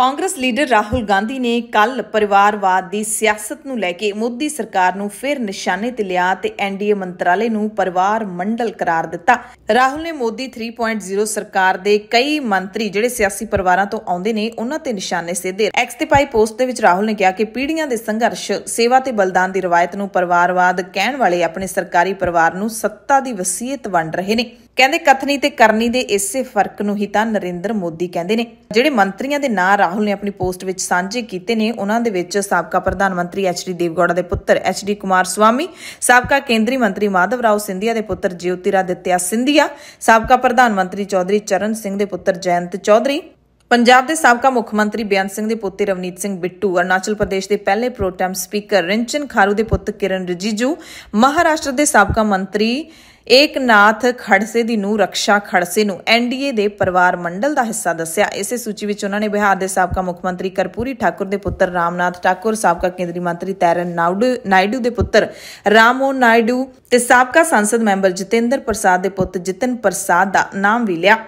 Congress leader Rahul Gandhi ਨੇ ਕੱਲ ਪਰਿਵਾਰਵਾਦ ਦੀ ਸਿਆਸਤ ਨੂੰ ਲੈ ਕੇ ਮੋਦੀ ਸਰਕਾਰ ਨੂੰ ਫਿਰ ਨਿਸ਼ਾਨੇ ਤੇ ਲਿਆ ਤੇ ਐਨਡੀਏ ਮੰਤਰਾਲੇ ਨੂੰ ਪਰਿਵਾਰ ਮੰਡਲ ਕਰਾਰ ਦਿੱਤਾ ਰਾਹੁਲ ਨੇ ਮੋਦੀ 3.0 ਸਰਕਾਰ ਦੇ ਕਈ ਮੰਤਰੀ ਜਿਹੜੇ ਸਿਆਸੀ ਪਰਿਵਾਰਾਂ ਤੋਂ ਆਉਂਦੇ ਨੇ ਉਹਨਾਂ ਤੇ ਨਿਸ਼ਾਨੇ ਸਿੱਧੇ ਐਕਸ ਤੇ ਪਾਈ ਪੋਸਟ ਦੇ ਵਿੱਚ ਰਾਹੁਲ ਨੇ ਕਿਹਾ ਕਿ ਪੀੜ੍ਹੀਆਂ ਦੇ ਸੰਘਰਸ਼ ਸੇਵਾ ਤੇ ਬਲਦਾਨ ਦੀ ਰਵਾਇਤ ਨੂੰ ਪਰਿਵਾਰਵਾਦ ਕਹਿਣ ਵਾਲੇ ਆਪਣੇ ਸਰਕਾਰੀ ਪਰਿਵਾਰ ਨੂੰ ਸੱਤਾ ਦੀ ਵਸੀਅਤ ਵੰਡ ਰਹੇ ਨੇ ਕਹਿੰਦੇ ਕਥਨੀ ਤੇ ਕਰਨੀ ਦੇ ਇਸੇ ਫਰਕ ਨੂੰ ਹੀ ਤਾਂ ਨਰਿੰਦਰ ਮੋਦੀ ਕਹਿੰਦੇ ਨੇ ਜਿਹੜੇ ਮੰਤਰੀਆਂ ਦੇ ਨਾਂ ਰਾਹੁਲ ਨੇ ਆਪਣੀ ਪੋਸਟ ਵਿੱਚ ਸਾਂਝੇ ਕੀਤੇ ਨੇ ਉਹਨਾਂ ਦੇ ਵਿੱਚ ਸਾਬਕਾ ਪ੍ਰਧਾਨ ਮੰਤਰੀ ਐਚ ਡੀ ਦੇਵਗੌੜਾ ਦੇ ਪੁੱਤਰ ਐਚ ਡੀ ਕੁਮਾਰ ਸਵਾਮੀ ਸਾਬਕਾ ਕੇਂਦਰੀ ਮੰਤਰੀ ਮਾਧਵ ਰਾਓ ਸਿੰਧੀਆ ਦੇ ਪੁੱਤਰ ਜਿਉਤੀਰਾ ਦਿੱਤਿਆ ਸਿੰਧੀਆ ਸਾਬਕਾ ਪ੍ਰਧਾਨ ਮੰਤਰੀ ਚੌਧਰੀ ਚਰਨ ਸਿੰਘ ਦੇ ਪੁੱਤਰ ਜੈਨਤ ਚੌਧਰੀ ਪੰਜਾਬ ਦੇ ਸਾਬਕਾ ਮੁੱਖ ਮੰਤਰੀ ਬਿਆਨ ਸਿੰਘ ਦੇ ਪੁੱਤਰ ਰਵਨੀਤ ਸਿੰਘ ਬਿੱਟੂ ਅਰਨਾਚਲ ਪ੍ਰਦੇਸ਼ ਦੇ ਪਹਿਲੇ ਪ੍ਰੋਟੈਮ ਸਪੀਕਰ ਰਿੰਚਨ ਖਾਰੂ ਦੇ ਪੁੱਤ ਕਿਰਨ ਰਜੀਜੂ ਮਹਾਰਾਸ਼ਟਰ ਦੇ ਸਾਬਕਾ ਮੰਤਰੀ ਏਕਨਾਥ ਖੜਸੇ ਦੀ ਨੂੰ ਰਕਸ਼ਾ ਖੜਸੇ ਨੂੰ ਐਨਡੀਏ ਦੇ ਪਰਿਵਾਰ ਮੰਡਲ ਦਾ ਹਿੱਸਾ ਦੱਸਿਆ ਇਸੇ ਸੂਚੀ ਵਿੱਚ ਉਹਨਾਂ ਨੇ ਬਿਹਾਰ ਦੇ ਸਾਬਕਾ ਮੁੱਖ ਮੰਤਰੀ ਕਰਪੂਰੀ ਠਾਕੁਰ ਦੇ ਪੁੱਤਰ ਰਾਮਨਾਥ ਠਾਕੁਰ ਸਾਬਕਾ ਕੇਂਦਰੀ ਮੰਤਰੀ ਤੈਰਨ ਨਾਇਡੂ ਦੇ ਪੁੱਤਰ ਰਾਮੋ ਨਾਇਡੂ ਤੇ ਸਾਬਕਾ ਸੰਸਦ ਮੈਂਬਰ ਜਤਿੰਦਰ ਪ੍ਰਸਾਦ ਦੇ ਪੁੱਤ ਜਤਨ ਪ੍ਰਸਾਦ ਦਾ ਨਾਮ ਵੀ ਲਿਆ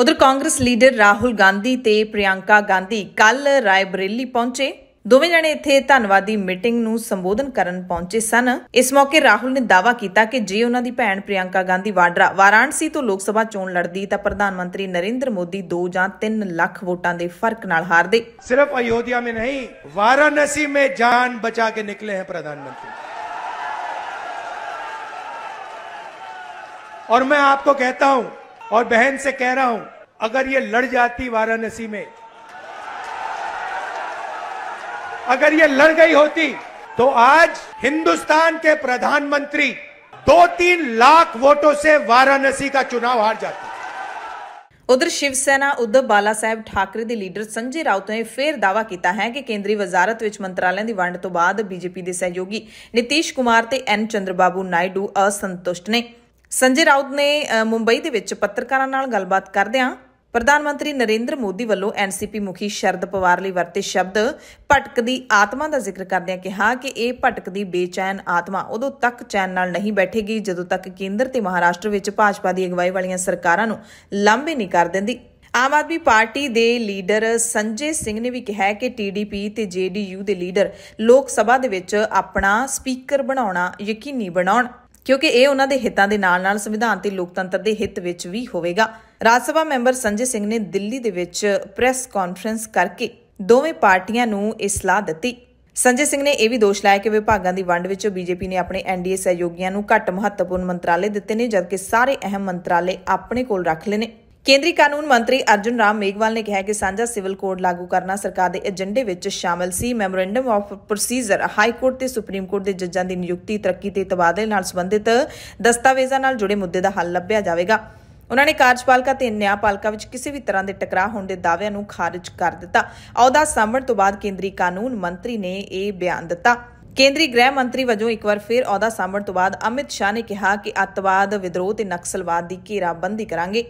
ਉਧਰ ਕਾਂਗਰਸ ਲੀਡਰ ਰਾਹੁਲ ਗਾਂਧੀ ਤੇ ਪ੍ਰਿਯੰਕਾ ਗਾਂਧੀ ਕੱਲ ਰਾਏਬਰੇਲੀ ਪਹੁੰਚੇ ਦੋਵੇਂ ਜਣੇ ਇੱਥੇ ਧੰਨਵਾਦੀ ਮੀਟਿੰਗ ਨੂੰ ਸੰਬੋਧਨ ਕਰਨ ਪਹੁੰਚੇ ਸਨ ਇਸ ਮੌਕੇ ਰਾਹੁਲ ਨੇ ਦਾਅਵਾ ਕੀਤਾ ਕਿ ਜੇ ਉਹਨਾਂ ਦੀ ਭੈਣ ਪ੍ਰਿਯੰਕਾ ਗਾਂਧੀ ਵਾਡਰਾ ਵਾਰਾਣਸੀ ਤੋਂ ਲੋਕ ਸਭਾ ਚੋਣ ਲੜਦੀ ਤਾਂ ਪ੍ਰਧਾਨ ਮੰਤਰੀ ਨਰਿੰਦਰ ਮੋਦੀ 2 ਜਾਂ 3 ਲੱਖ ਵੋਟਾਂ ਦੇ ਫਰਕ ਨਾਲ ਹਾਰਦੇ ਸਿਰਫ ਅਯੋਧਿਆ ਮੇ ਨਹੀਂ ਵਾਰਾਣਸੀ ਮੇ ਜਾਨ ਬਚਾ ਕੇ ਨਿਕਲੇ ਹੈ ਪ੍ਰਧਾਨ ਮੰਤਰੀ और मैं आपको कहता हूं और बहन से कह रहा हूं अगर ये लड़ जाती वाराणसी में अगर ये लड़ गई होती तो आज हिंदुस्तान के प्रधानमंत्री दो तीन लाख वोटों से वाराणसी का चुनाव हार जाती उधर शिवसेना उद्धव बाला साहब ठाकरे के लीडर संजय राउत ने फिर दावा किया है कि केंद्रीय वजारत मंत्रालय की वंड तो बाद बीजेपी के सहयोगी नीतीश कुमार ते एन चंद्रबाबू नायडू असंतुष्ट ने ਸੰਜੇ ਰਾਉਤ ਨੇ ਮੁੰਬਈ ਦੇ ਵਿੱਚ ਪੱਤਰਕਾਰਾਂ ਨਾਲ ਗੱਲਬਾਤ ਕਰਦਿਆਂ ਪ੍ਰਧਾਨ ਮੰਤਰੀ ਨਰਿੰਦਰ ਮੋਦੀ ਵੱਲੋਂ ਐਨਸੀਪੀ ਮੁਖੀ ਸ਼ਰਦ ਪਵਾਰ ਲਈ ਵਰਤੇ ਸ਼ਬਦ ਭਟਕਦੀ ਆਤਮਾ ਦਾ ਜ਼ਿਕਰ ਕਰਦਿਆਂ ਕਿਹਾ ਕਿ ਇਹ ਭਟਕਦੀ ਬੇਚੈਨ ਆਤਮਾ ਉਦੋਂ ਤੱਕ ਚੈਨ ਨਾਲ ਨਹੀਂ ਬੈਠੇਗੀ ਜਦੋਂ ਤੱਕ ਕੇਂਦਰ ਤੇ ਮਹਾਰਾਸ਼ਟਰ ਵਿੱਚ ਭਾਜਪਾ ਦੀ ਅਗਵਾਈ ਵਾਲੀਆਂ ਸਰਕਾਰਾਂ ਨੂੰ ਲਾਂਭੇ ਨਹੀਂ ਕਰ ਦਿੰਦੀ ਆਮ ਆਦਮੀ ਪਾਰਟੀ ਦੇ ਲੀਡਰ ਸੰਜੇ ਸਿੰਘ ਨੇ ਵੀ ਕਿਹਾ ਕਿ ਟੀਡੀਪੀ ਤੇ ਜੇਡੀਯੂ ਦੇ ਲੀਡਰ ਲੋਕ ਸਭਾ ਦੇ ਵਿੱਚ ਆਪਣਾ ਸਪੀਕਰ ਬਣਾਉਣਾ ਯਕੀਨੀ ਬਣਾਉਣ ਕਿਉਂਕਿ ਇਹ ਉਹਨਾਂ ਦੇ ਹਿੱਤਾਂ ਦੇ ਨਾਲ-ਨਾਲ ਸੰਵਿਧਾਨ ਤੇ ਲੋਕਤੰਤਰ ਦੇ ਹਿੱਤ ਵਿੱਚ ਵੀ ਹੋਵੇਗਾ ਰਾਜ ਸਭਾ ਮੈਂਬਰ ਸੰਜੇ ਸਿੰਘ ਨੇ ਦਿੱਲੀ ਦੇ ਵਿੱਚ ਪ੍ਰੈਸ ਕਾਨਫਰੰਸ ਕਰਕੇ ਦੋਵੇਂ ਪਾਰਟੀਆਂ ਨੂੰ ਇਹ ਸਲਾਹ ਦਿੱਤੀ ਸੰਜੇ ਸਿੰਘ ਨੇ ਇਹ ਵੀ ਦੋਸ਼ ਲਾਇਆ ਕਿ ਵਿਭਾਗਾਂ ਦੀ ਵੰਡ ਵਿੱਚ ਬੀਜੇਪੀ ਨੇ ਆਪਣੇ ਐਨਡੀਏ ਸਹਿਯੋਗੀਆਂ ਨੂੰ ਘੱਟ ਮਹੱਤਵਪੂਰਨ ਮੰਤਰਾਲੇ ਦਿੱਤੇ ਨੇ ਜਦਕਿ ਸਾਰੇ ਅਹਿਮ ਮੰਤਰਾਲੇ ਆਪਣੇ ਕੋਲ ਰੱਖ ਲਏ ਨੇ ਕੇਂਦਰੀ ਕਾਨੂੰਨ ਮੰਤਰੀ ਅਰਜੁਨ ਰਾਮ ਮੇਗਵਾਲ ਨੇ ਕਿਹਾ ਕਿ ਸਾਂਝਾ ਸਿਵਲ ਕੋਡ ਲਾਗੂ ਕਰਨਾ ਸਰਕਾਰ ਦੇ ਏਜੰਡੇ ਵਿੱਚ ਸ਼ਾਮਲ ਸੀ memorandum of procedure high court ਤੇ ਸੁਪਰੀਮ ਕੋਰਟ ਦੇ ਜੱਜਾਂ ਦੀ ਨਿਯੁਕਤੀ ਤਰੱਕੀ ਤੇ ਤਬਾਦਲੇ ਨਾਲ ਸੰਬੰਧਿਤ ਦਸਤਾਵੇਜ਼ਾਂ ਨਾਲ ਜੁੜੇ ਮੁੱਦੇ ਦਾ ਹੱਲ ਲੱਭਿਆ ਜਾਵੇਗਾ ਉਹਨਾਂ ਨੇ ਕਾਰਜਪਾਲਿਕਾ ਤੇ ਨਿਆਂਪਾਲਿਕਾ ਵਿੱਚ ਕਿਸੇ ਵੀ ਤਰ੍ਹਾਂ ਦੇ ਟਕਰਾਅ ਹੋਣ ਦੇ ਦਾਅਵਿਆਂ ਨੂੰ ਖਾਰਜ ਕਰ ਦਿੱਤਾ ਅਹੁਦਾ ਸਾਂਭਣ ਤੋਂ ਬਾਅਦ ਕੇਂਦਰੀ ਕਾਨੂੰਨ ਮੰਤਰੀ ਨੇ ਇਹ ਬਿਆਨ ਦਿੱਤਾ ਕੇਂਦਰੀ ਗ੍ਰਹਿ ਮੰਤਰੀ ਵਜੋਂ ਇੱਕ ਵਾਰ ਫਿਰ ਅਹੁਦਾ ਸਾਂਭਣ ਤੋਂ ਬਾਅਦ ਅਮਿਤ ਸ਼ਾਹ ਨੇ ਕਿਹਾ ਕਿ ਅੱਤਵਾਦ ਵਿਦਰੋਹ ਤੇ ਨਕਸਲਵਾਦ ਦੀ ਘੇਰਾਬੰਦੀ ਕਰਾਂਗੇ